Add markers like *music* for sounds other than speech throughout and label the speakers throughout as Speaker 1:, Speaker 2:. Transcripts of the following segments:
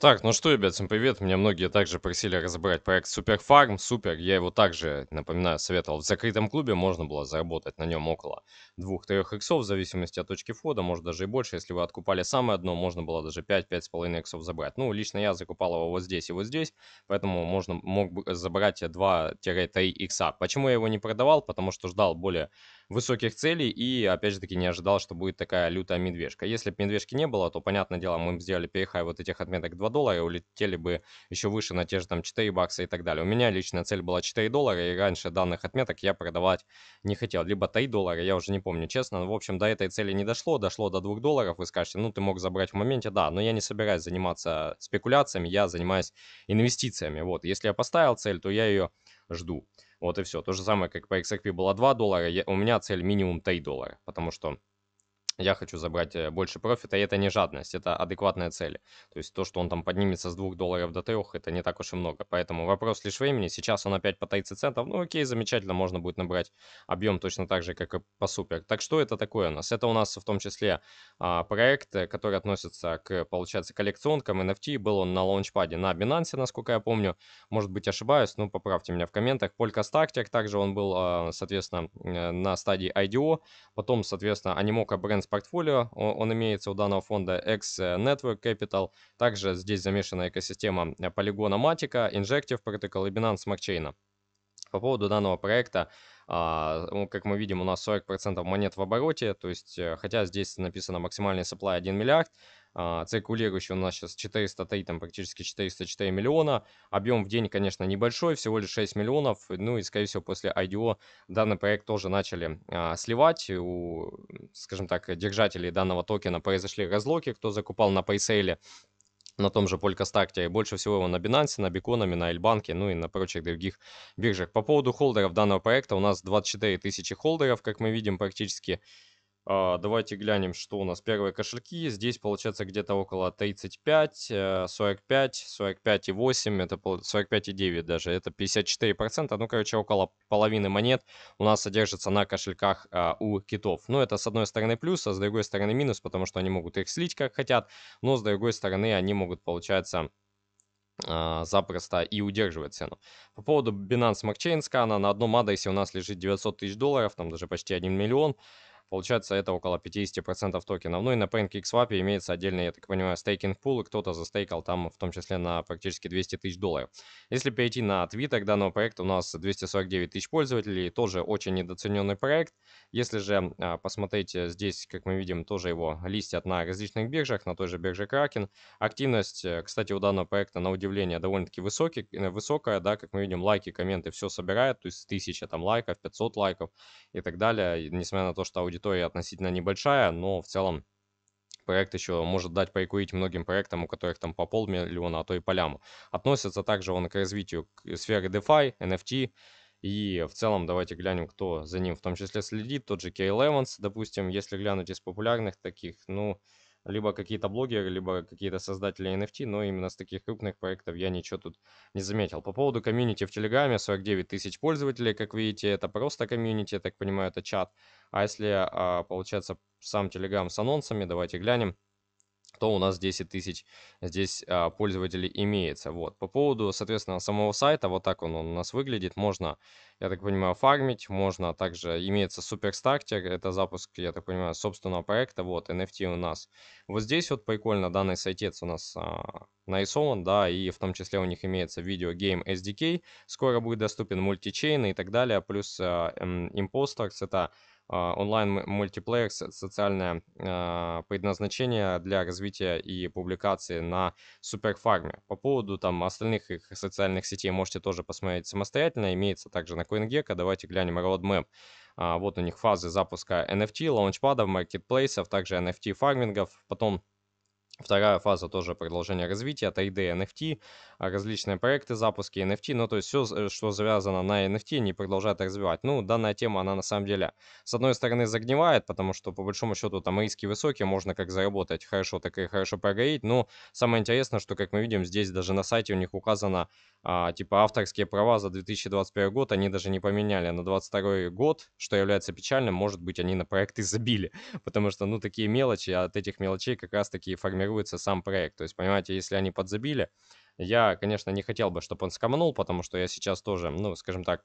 Speaker 1: Так, ну что, ребят, всем привет. Меня многие также просили разобрать проект Суперфарм. Супер, я его также, напоминаю, советовал. В закрытом клубе можно было заработать на нем около 2-3 иксов, в зависимости от точки входа, может даже и больше. Если вы откупали самое одно, можно было даже 5-5,5 иксов забрать. Ну, лично я закупал его вот здесь и вот здесь, поэтому можно мог бы забрать 2-3 икса. Почему я его не продавал? Потому что ждал более высоких целей и, опять же таки, не ожидал, что будет такая лютая медвежка. Если бы медвежки не было, то, понятное дело, мы бы сделали перехай вот этих отметок 2 2 доллара, и улетели бы еще выше на те же там 4 бакса и так далее. У меня личная цель была 4 доллара, и раньше данных отметок я продавать не хотел. Либо 3 доллара, я уже не помню, честно. в общем, до этой цели не дошло, дошло до 2 долларов. Вы скажете, ну ты мог забрать в моменте, да, но я не собираюсь заниматься спекуляциями, я занимаюсь инвестициями. Вот, если я поставил цель, то я ее жду. Вот и все. То же самое, как по XRP было 2 доллара, я, у меня цель минимум 3 доллара, потому что я хочу забрать э, больше профита, и это не жадность, это адекватная цель. То есть то, что он там поднимется с 2 долларов до 3, это не так уж и много. Поэтому вопрос лишь времени. Сейчас он опять по 30 центов. Ну окей, замечательно, можно будет набрать объем точно так же, как и по супер. Так что это такое у нас? Это у нас в том числе а, проект, э, который относится к, получается, коллекционкам NFT. Был он на лаунчпаде на Binance, насколько я помню. Может быть ошибаюсь, но поправьте меня в комментах. Полька Starter, также он был, а, соответственно, э, на стадии IDO. Потом, соответственно, Animoca Brand Balance портфолио, он имеется у данного фонда X Network Capital, также здесь замешана экосистема Polygon Matica, Injective Protocol и Binance Smart Chain по поводу данного проекта, а, как мы видим, у нас 40% монет в обороте, то есть, э, хотя здесь написано максимальный supply 1 миллиард, а, циркулирующий у нас сейчас 403, там практически 404 миллиона. Объем в день, конечно, небольшой, всего лишь 6 миллионов. Ну и, скорее всего, после IDO данный проект тоже начали а, сливать. У, скажем так, держателей данного токена произошли разлоки, кто закупал на пресейле на том же Polkastart, и больше всего его на Binance, на Биконами, на Эльбанке, ну и на прочих других биржах. По поводу холдеров данного проекта, у нас 24 тысячи холдеров, как мы видим, практически а, давайте глянем, что у нас первые кошельки. Здесь получается где-то около 35, 45, 45 и 8, это 45 и 9 даже, это 54%. Ну, короче, около половины монет у нас содержится на кошельках а, у китов. Ну, это с одной стороны плюс, а с другой стороны минус, потому что они могут их слить как хотят, но с другой стороны они могут, получается, а, запросто и удерживает цену. По поводу Binance Smart Chain Scan, на одном адресе у нас лежит 900 тысяч долларов, там даже почти 1 миллион. Получается, это около 50% токенов. Ну и на PancakeSwap имеется отдельный, я так понимаю, стейкинг пул, и кто-то застейкал там в том числе на практически 200 тысяч долларов. Если перейти на твиток данного проекта, у нас 249 тысяч пользователей, тоже очень недооцененный проект. Если же а, посмотреть э, здесь, как мы видим, тоже его листят на различных биржах, на той же бирже Kraken. Активность, э, кстати, у данного проекта, на удивление, довольно-таки высокий, э, высокая, да, как мы видим, лайки, комменты, все собирает, то есть 1000 там лайков, 500 лайков и так далее, несмотря на то, что аудитория территория относительно небольшая, но в целом проект еще может дать покурить многим проектам, у которых там по полмиллиона, а то и по ляму. Относится также он к развитию э, сферы DeFi, NFT, и в целом давайте глянем, кто за ним в том числе следит. Тот же Кей Леванс, допустим, если глянуть из популярных таких, ну, либо какие-то блогеры, либо какие-то создатели NFT, но именно с таких крупных проектов я ничего тут не заметил. По поводу комьюнити в Телеграме, 49 тысяч пользователей, как видите, это просто комьюнити, я так понимаю, это чат. А если, а, получается, сам Телеграм с анонсами, давайте глянем то у нас 10 тысяч здесь а, пользователей имеется. Вот. По поводу, соответственно, самого сайта, вот так он, он у нас выглядит. Можно, я так понимаю, фармить, можно также, имеется суперстартер, это запуск, я так понимаю, собственного проекта, вот, NFT у нас. Вот здесь вот прикольно, данный сайтец у нас а, нарисован, да, и в том числе у них имеется видео Game SDK, скоро будет доступен мультичейн и так далее, плюс а, импостерс, это... А, онлайн мультиплекс социальное а, предназначение для развития и публикации на Суперфарме. По поводу там остальных их социальных сетей можете тоже посмотреть самостоятельно. Имеется также на CoinGecko. Давайте глянем roadmap. А, вот у них фазы запуска NFT, лаунчпадов, маркетплейсов, также NFT-фармингов, потом Вторая фаза тоже продолжение развития, 3D NFT, а, различные проекты, запуски NFT, ну, то есть все, э, что завязано на NFT, не продолжает развивать. Ну, данная тема, она на самом деле, с одной стороны, загнивает, потому что, по большому счету, там риски высокие, можно как заработать хорошо, так и хорошо прогореть, но самое интересное, что, как мы видим, здесь даже на сайте у них указано, а, типа, авторские права за 2021 год они даже не поменяли на 22 год, что является печальным, может быть, они на проекты забили, *laughs* потому что, ну, такие мелочи, от этих мелочей как раз-таки формируется сам проект, то есть, понимаете, если они подзабили, я, конечно, не хотел бы, чтобы он скоманул, потому что я сейчас тоже, ну, скажем так,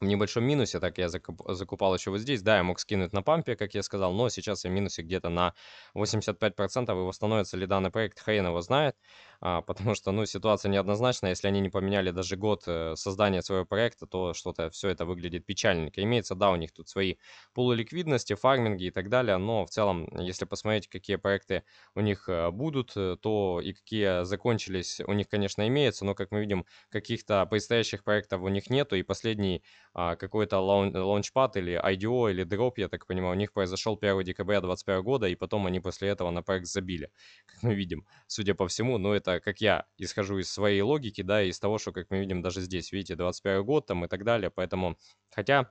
Speaker 1: в небольшом минусе, так я закупал еще вот здесь, да, я мог скинуть на пампе, как я сказал, но сейчас я в минусе где-то на 85%, его восстановится ли данный проект, хрен его знает, а, потому что, ну, ситуация неоднозначная. Если они не поменяли даже год э, создания своего проекта, то что-то все это выглядит печальненько. Имеется, да, у них тут свои полуликвидности, фарминги и так далее, но в целом, если посмотреть, какие проекты у них э, будут, э, то и какие закончились у них, конечно, имеется, но, как мы видим, каких-то предстоящих проектов у них нету, и последний а, какой-то лаун- лаунчпад или IDO или дроп, я так понимаю, у них произошел 1 декабря 2021 года, и потом они после этого на проект забили, *laughs* как мы видим, судя по всему, но это это как я исхожу из своей логики, да, из того, что, как мы видим, даже здесь, видите, 21 год там и так далее, поэтому, хотя,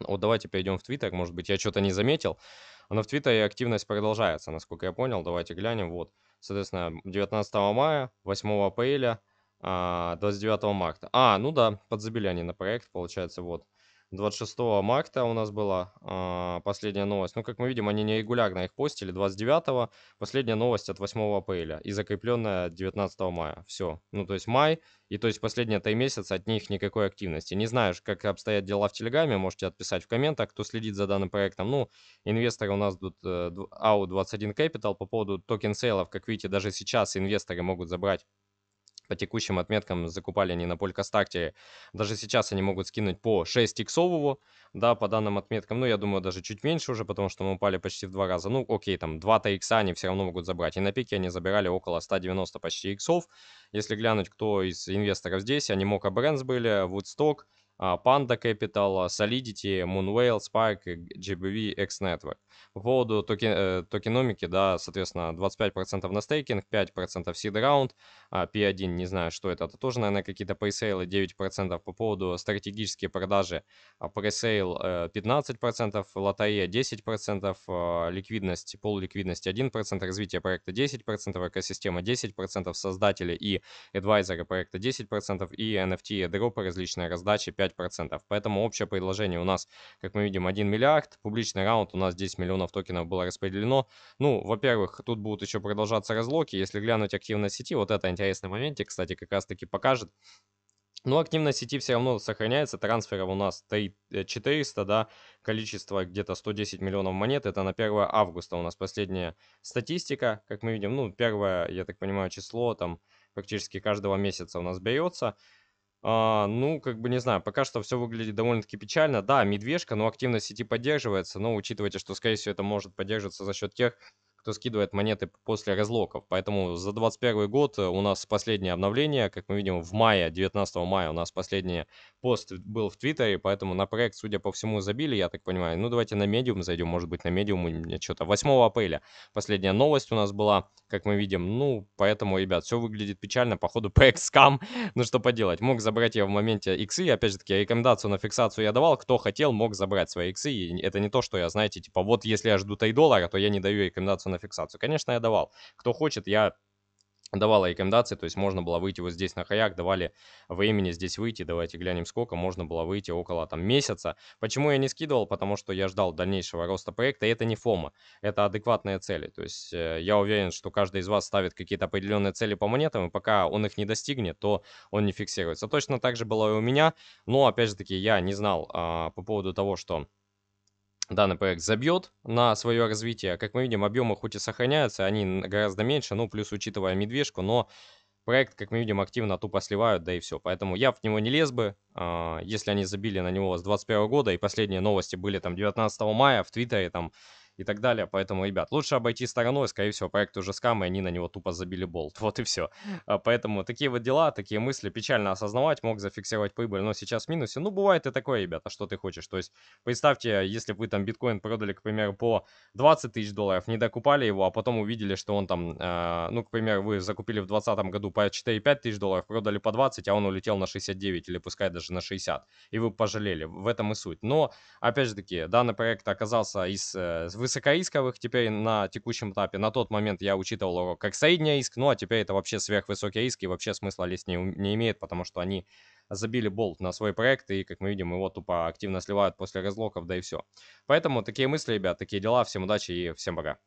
Speaker 1: вот давайте перейдем в Твиттер, может быть, я что-то не заметил, но в Твиттере активность продолжается, насколько я понял, давайте глянем, вот, соответственно, 19 мая, 8 апреля, 29 а, марта. А, ну да, подзабили они на проект, получается, вот, 26 марта у нас была э, последняя новость. Ну, как мы видим, они нерегулярно их постили 29-го. Последняя новость от 8 апреля и закрепленная 19 мая. Все. Ну, то есть май, и то есть последние три месяца от них никакой активности. Не знаешь, как обстоят дела в Телеграме, можете отписать в комментах, кто следит за данным проектом. Ну, инвесторы у нас тут э, AU21 Capital по поводу токен сейлов, как видите, даже сейчас инвесторы могут забрать по текущим отметкам закупали они на Полькостакте. Даже сейчас они могут скинуть по 6 иксового, да, по данным отметкам. Ну, я думаю, даже чуть меньше уже, потому что мы упали почти в два раза. Ну, окей, там 2-то икса они все равно могут забрать. И на пике они забирали около 190 почти иксов. Если глянуть, кто из инвесторов здесь, они Мока Брэнс были, Woodstock, а, Panda Capital, а, Solidity, Moonwhale, Spike, GBV, X-Network. По поводу токен, э, токеномики, да, соответственно, 25% на стейкинг, 5% seed round, P1, а, не знаю, что это, это тоже, наверное, какие-то пресейлы, 9% по поводу стратегические продажи, пресейл 15%, лотае 10%, ликвидность, полуликвидность 1%, развитие проекта 10%, экосистема 10%, создатели и адвайзеры проекта 10% и NFT, дропы, различные раздачи 5%. 5%. Поэтому общее предложение у нас, как мы видим, 1 миллиард. Публичный раунд у нас 10 миллионов токенов было распределено. Ну, во-первых, тут будут еще продолжаться разлоки. Если глянуть активность сети, вот это интересный моментик, кстати, как раз-таки покажет. Но активность сети все равно сохраняется. Трансферов у нас 400, э, да, количество где-то 110 миллионов монет. Это на 1 августа у нас последняя статистика, как мы видим. Ну, первое, я так понимаю, число там практически каждого месяца у нас берется. А, ну, как бы не знаю, пока что все выглядит довольно-таки печально. Да, медвежка, но активность сети поддерживается, но учитывайте, что, скорее всего, это может поддерживаться за счет тех, кто скидывает монеты после разлоков. Поэтому за 2021 год э, у нас последнее обновление, как мы видим, в мае, 19 мая у нас последний пост был в Твиттере, поэтому на проект, судя по всему, забили, я так понимаю. Ну, давайте на медиум зайдем, может быть, на медиум что-то. 8 апреля последняя новость у нас была, как мы видим. Ну, поэтому, ребят, все выглядит печально, походу *laughs* проект скам, ну что поделать. Мог забрать я в моменте иксы, опять же таки, рекомендацию на фиксацию я давал, кто хотел, мог забрать свои иксы, и это не то, что я, знаете, типа, вот если я жду тай доллара, то я не даю рекомендацию на на фиксацию. Конечно, я давал. Кто хочет, я давал рекомендации, то есть можно было выйти вот здесь на хаяк, давали времени здесь выйти, давайте глянем сколько, можно было выйти около там месяца. Почему я не скидывал? Потому что я ждал дальнейшего роста проекта, и это не фома, это адекватные цели, то есть э, я уверен, что каждый из вас ставит какие-то определенные цели по монетам, и пока он их не достигнет, то он не фиксируется. Точно так же было и у меня, но опять же таки я не знал а, по поводу того, что данный проект забьет на свое развитие. А, как мы видим, объемы хоть и сохраняются, они гораздо меньше, ну, плюс учитывая медвежку, но проект, как мы видим, активно тупо сливают, да и все. Поэтому я в него не лез бы, а, если они забили на него с 21 года, и последние новости были там 19 мая в Твиттере, там и так далее. Поэтому, ребят, лучше обойти стороной, скорее всего, проект уже скам, и они на него тупо забили болт. *laughs* Вот и все. А, поэтому такие вот дела, такие мысли печально осознавать, мог зафиксировать прибыль, но сейчас в минусе. Ну, бывает и такое, ребята, а что ты хочешь. То есть, представьте, если вы там биткоин продали, к примеру, по 20 тысяч долларов, не докупали его, а потом увидели, что он там, э, ну, к примеру, вы закупили в 2020 году по 4-5 тысяч долларов, продали по 20, а он улетел на 69 или пускай даже на 60, и вы пожалели. В этом и суть. Но, опять же таки, данный проект оказался из... Вы э, высокоисковых теперь на текущем этапе. На тот момент я учитывал его как средний иск, ну а теперь это вообще сверхвысокий иск и вообще смысла лезть не, не имеет, потому что они забили болт на свой проект и, как мы видим, его тупо активно сливают после разлоков, да и все. Поэтому такие мысли, ребят, такие дела. Всем удачи и всем пока.